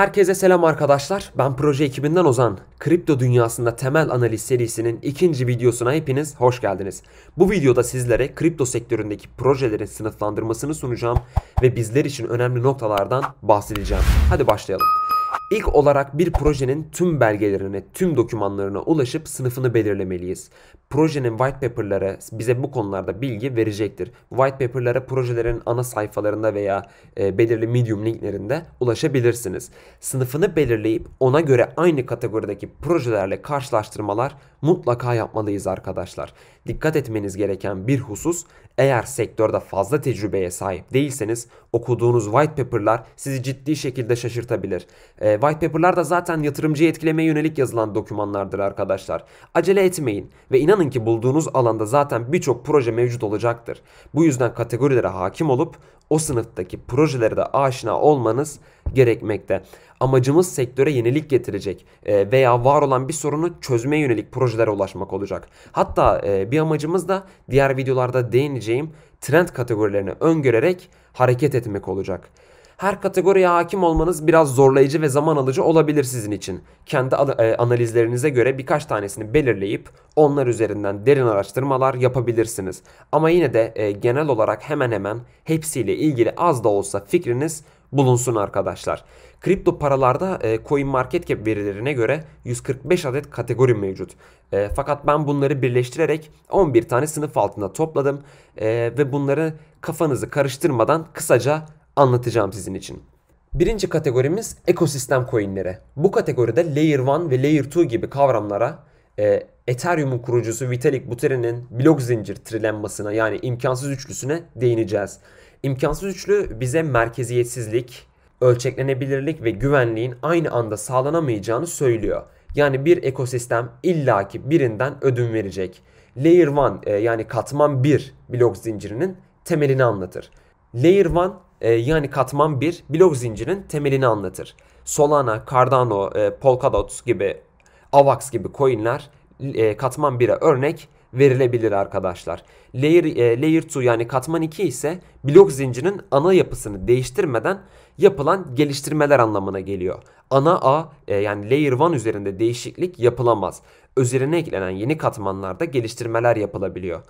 Herkese selam arkadaşlar. Ben proje ekibinden Ozan. Kripto dünyasında temel analiz serisinin ikinci videosuna hepiniz hoş geldiniz. Bu videoda sizlere kripto sektöründeki projelerin sınıflandırmasını sunacağım ve bizler için önemli noktalardan bahsedeceğim. Hadi başlayalım. İlk olarak bir projenin tüm belgelerine, tüm dokümanlarına ulaşıp sınıfını belirlemeliyiz. Projenin white paper'ları bize bu konularda bilgi verecektir. White paper'lara projelerin ana sayfalarında veya e, belirli medium linklerinde ulaşabilirsiniz. Sınıfını belirleyip ona göre aynı kategorideki projelerle karşılaştırmalar mutlaka yapmalıyız arkadaşlar. Dikkat etmeniz gereken bir husus eğer sektörde fazla tecrübeye sahip değilseniz okuduğunuz white paper'lar sizi ciddi şekilde şaşırtabilir. E, white paper'lar da zaten yatırımcıyı etkilemeye yönelik yazılan dokümanlardır arkadaşlar. Acele etmeyin ve inanın ki bulduğunuz alanda zaten birçok proje mevcut olacaktır. Bu yüzden kategorilere hakim olup o sınıftaki projelere de aşina olmanız gerekmekte. Amacımız sektöre yenilik getirecek e, veya var olan bir sorunu çözmeye yönelik projelere ulaşmak olacak. Hatta e, bir amacımız da diğer videolarda değineceğim trend kategorilerini öngörerek hareket etmek olacak. Her kategoriye hakim olmanız biraz zorlayıcı ve zaman alıcı olabilir sizin için. Kendi e, analizlerinize göre birkaç tanesini belirleyip onlar üzerinden derin araştırmalar yapabilirsiniz. Ama yine de e, genel olarak hemen hemen hepsiyle ilgili az da olsa fikriniz bulunsun arkadaşlar. Kripto paralarda e, CoinMarketCap verilerine göre 145 adet kategori mevcut. E, fakat ben bunları birleştirerek 11 tane sınıf altında topladım ve bunları kafanızı karıştırmadan kısaca anlatacağım sizin için. Birinci kategorimiz ekosistem coinleri. Bu kategoride Layer 1 ve Layer 2 gibi kavramlara e, Ethereum'un kurucusu Vitalik Buterin'in blok zincir trilemmasına yani imkansız üçlüsüne değineceğiz. İmkansız üçlü bize merkeziyetsizlik, ölçeklenebilirlik ve güvenliğin aynı anda sağlanamayacağını söylüyor. Yani bir ekosistem illaki birinden ödün verecek. Layer 1 e, yani katman 1 blok zincirinin temelini anlatır. Layer 1 ee, yani katman bir blok zincirinin temelini anlatır. Solana, Cardano, e, Polkadot gibi, Avax gibi coinler e, katman 1'e örnek verilebilir arkadaşlar. Layer e, layer 2 yani katman 2 ise blok zincirinin ana yapısını değiştirmeden yapılan geliştirmeler anlamına geliyor. Ana A e, yani layer 1 üzerinde değişiklik yapılamaz. Üzerine eklenen yeni katmanlarda geliştirmeler yapılabiliyor.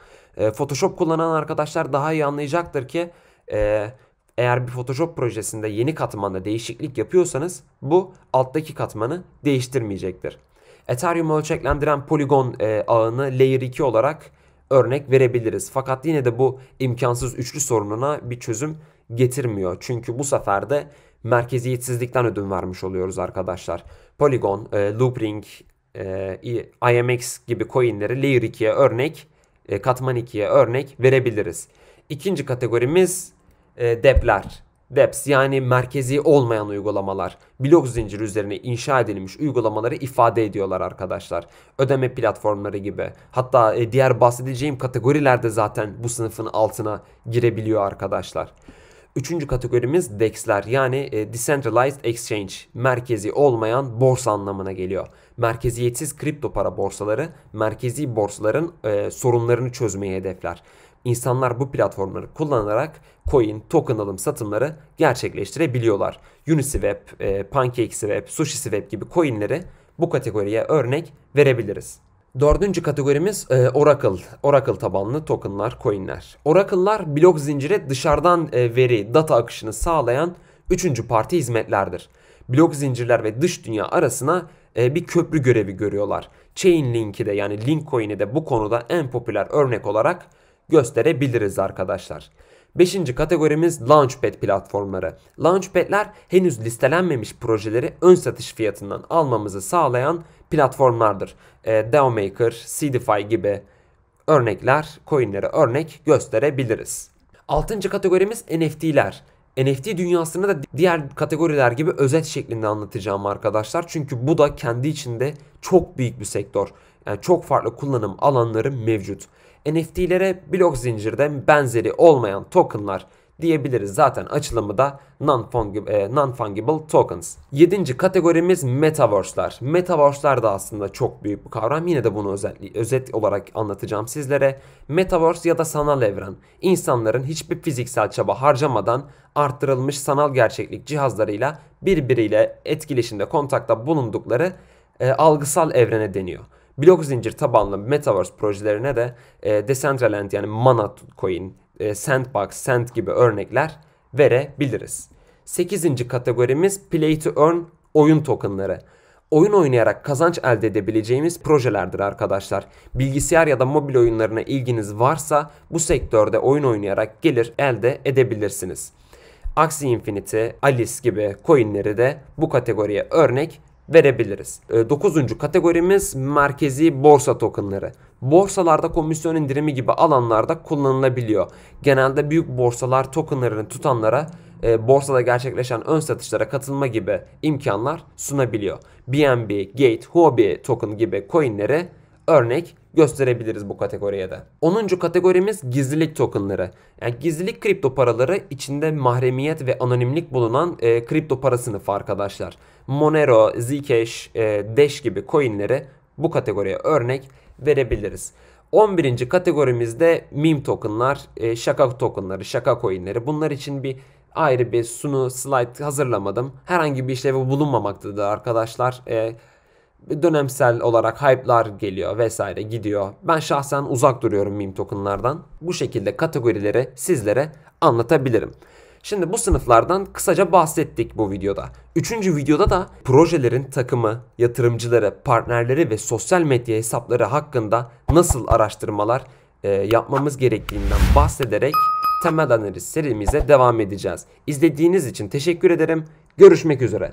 Photoshop kullanan arkadaşlar daha iyi anlayacaktır ki eğer bir Photoshop projesinde yeni katmanda değişiklik yapıyorsanız bu alttaki katmanı değiştirmeyecektir. Ethereum ölçeklendiren poligon e, ağını Layer 2 olarak örnek verebiliriz. Fakat yine de bu imkansız üçlü sorununa bir çözüm getirmiyor. Çünkü bu sefer de merkeziyetsizlikten ödün vermiş oluyoruz arkadaşlar. Polygon, e, Loopring, e, IMX gibi coinleri Layer 2'ye örnek, e, Katman 2'ye örnek verebiliriz. İkinci kategorimiz e, depler, deps yani merkezi olmayan uygulamalar, blok zinciri üzerine inşa edilmiş uygulamaları ifade ediyorlar arkadaşlar. Ödeme platformları gibi. Hatta e, diğer bahsedeceğim kategorilerde zaten bu sınıfın altına girebiliyor arkadaşlar. Üçüncü kategorimiz DEX'ler yani e, Decentralized Exchange merkezi olmayan borsa anlamına geliyor. Merkeziyetsiz kripto para borsaları merkezi borsaların e, sorunlarını çözmeyi hedefler. İnsanlar bu platformları kullanarak coin, token alım satımları gerçekleştirebiliyorlar. Uniswap, e, PancakeSwap, SushiSwap gibi coinleri bu kategoriye örnek verebiliriz. Dördüncü kategorimiz e, Oracle. Oracle tabanlı tokenlar, coinler. Oracle'lar blok zincire dışarıdan e, veri, data akışını sağlayan üçüncü parti hizmetlerdir. Blok zincirler ve dış dünya arasına e, bir köprü görevi görüyorlar. Chainlink'i de yani Link Coin'i de bu konuda en popüler örnek olarak gösterebiliriz arkadaşlar. Beşinci kategorimiz Launchpad platformları. Launchpad'ler henüz listelenmemiş projeleri ön satış fiyatından almamızı sağlayan platformlardır. E, ee, DAOmaker, CDFI gibi örnekler, coinlere örnek gösterebiliriz. Altıncı kategorimiz NFT'ler. NFT dünyasını da diğer kategoriler gibi özet şeklinde anlatacağım arkadaşlar. Çünkü bu da kendi içinde çok büyük bir sektör. Yani çok farklı kullanım alanları mevcut. NFT'lere blok zincirde benzeri olmayan tokenlar diyebiliriz zaten açılımı da e, non-fungible tokens. Yedinci kategorimiz metaverse'ler. Metaverse'ler de aslında çok büyük bir kavram. Yine de bunu özet, özet olarak anlatacağım sizlere. Metaverse ya da sanal evren. İnsanların hiçbir fiziksel çaba harcamadan arttırılmış sanal gerçeklik cihazlarıyla birbiriyle etkileşimde kontakta bulundukları e, algısal evrene deniyor blok zincir tabanlı metaverse projelerine de e, Decentraland yani Mana Coin, e, Sandbox, Sand gibi örnekler verebiliriz. 8. kategorimiz Play to Earn oyun tokenları. Oyun oynayarak kazanç elde edebileceğimiz projelerdir arkadaşlar. Bilgisayar ya da mobil oyunlarına ilginiz varsa bu sektörde oyun oynayarak gelir elde edebilirsiniz. Axie Infinity, Alice gibi coinleri de bu kategoriye örnek verebiliriz. Ee, dokuzuncu kategorimiz merkezi borsa tokenları. Borsalarda komisyon indirimi gibi alanlarda kullanılabiliyor. Genelde büyük borsalar tokenlarını tutanlara e, borsada gerçekleşen ön satışlara katılma gibi imkanlar sunabiliyor. BNB, Gate, Huobi token gibi coinleri örnek gösterebiliriz bu kategoriye de. 10. kategorimiz gizlilik tokenları. Yani gizlilik kripto paraları içinde mahremiyet ve anonimlik bulunan e, kripto para sınıfı arkadaşlar. Monero, Zcash, e, Dash gibi coinleri bu kategoriye örnek verebiliriz. 11. kategorimizde meme tokenlar, e, şaka tokenları, şaka coinleri. Bunlar için bir ayrı bir sunu slide hazırlamadım. Herhangi bir işlevi bulunmamaktadır arkadaşlar. E, dönemsel olarak hype'lar geliyor vesaire gidiyor. Ben şahsen uzak duruyorum meme tokenlardan. Bu şekilde kategorileri sizlere anlatabilirim. Şimdi bu sınıflardan kısaca bahsettik bu videoda. Üçüncü videoda da projelerin takımı, yatırımcıları, partnerleri ve sosyal medya hesapları hakkında nasıl araştırmalar e, yapmamız gerektiğinden bahsederek temel analiz serimize devam edeceğiz. İzlediğiniz için teşekkür ederim. Görüşmek üzere.